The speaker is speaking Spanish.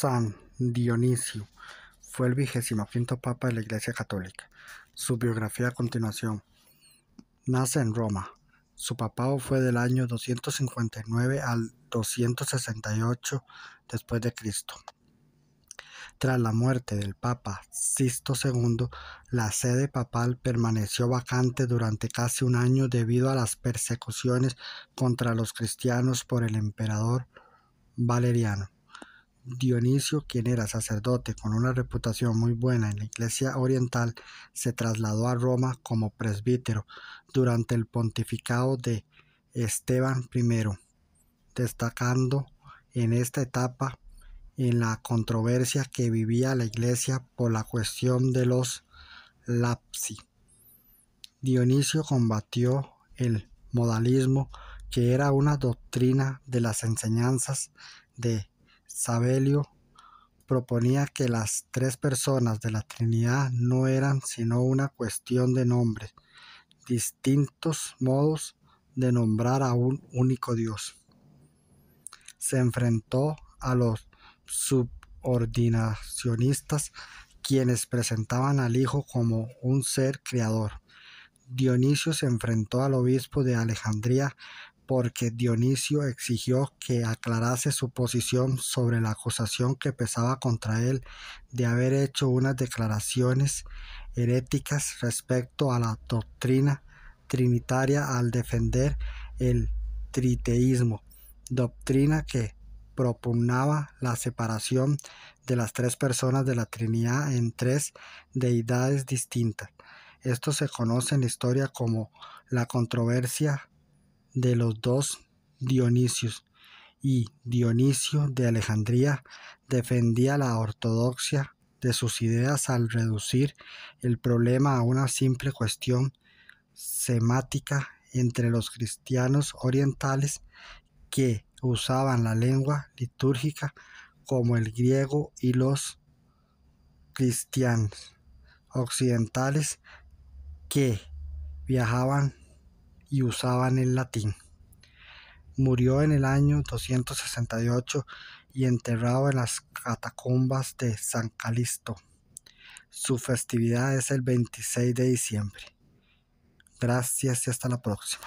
San Dionisio fue el vigésimo quinto papa de la Iglesia Católica. Su biografía a continuación. Nace en Roma. Su papado fue del año 259 al 268 después de Cristo. Tras la muerte del Papa Sisto II, la sede papal permaneció vacante durante casi un año debido a las persecuciones contra los cristianos por el emperador Valeriano. Dionisio, quien era sacerdote con una reputación muy buena en la Iglesia Oriental, se trasladó a Roma como presbítero durante el pontificado de Esteban I, destacando en esta etapa en la controversia que vivía la Iglesia por la cuestión de los lapsi. Dionisio combatió el modalismo, que era una doctrina de las enseñanzas de Sabelio proponía que las tres personas de la Trinidad no eran sino una cuestión de nombre, distintos modos de nombrar a un único Dios. Se enfrentó a los subordinacionistas quienes presentaban al Hijo como un ser creador. Dionisio se enfrentó al obispo de Alejandría porque Dionisio exigió que aclarase su posición sobre la acusación que pesaba contra él de haber hecho unas declaraciones heréticas respecto a la doctrina trinitaria al defender el triteísmo, doctrina que propugnaba la separación de las tres personas de la Trinidad en tres deidades distintas. Esto se conoce en la historia como la controversia de los dos Dionisios y Dionisio de Alejandría defendía la ortodoxia de sus ideas al reducir el problema a una simple cuestión semática entre los cristianos orientales que usaban la lengua litúrgica como el griego y los cristianos occidentales que viajaban y usaban el latín. Murió en el año 268 y enterrado en las catacumbas de San Calisto. Su festividad es el 26 de diciembre. Gracias y hasta la próxima.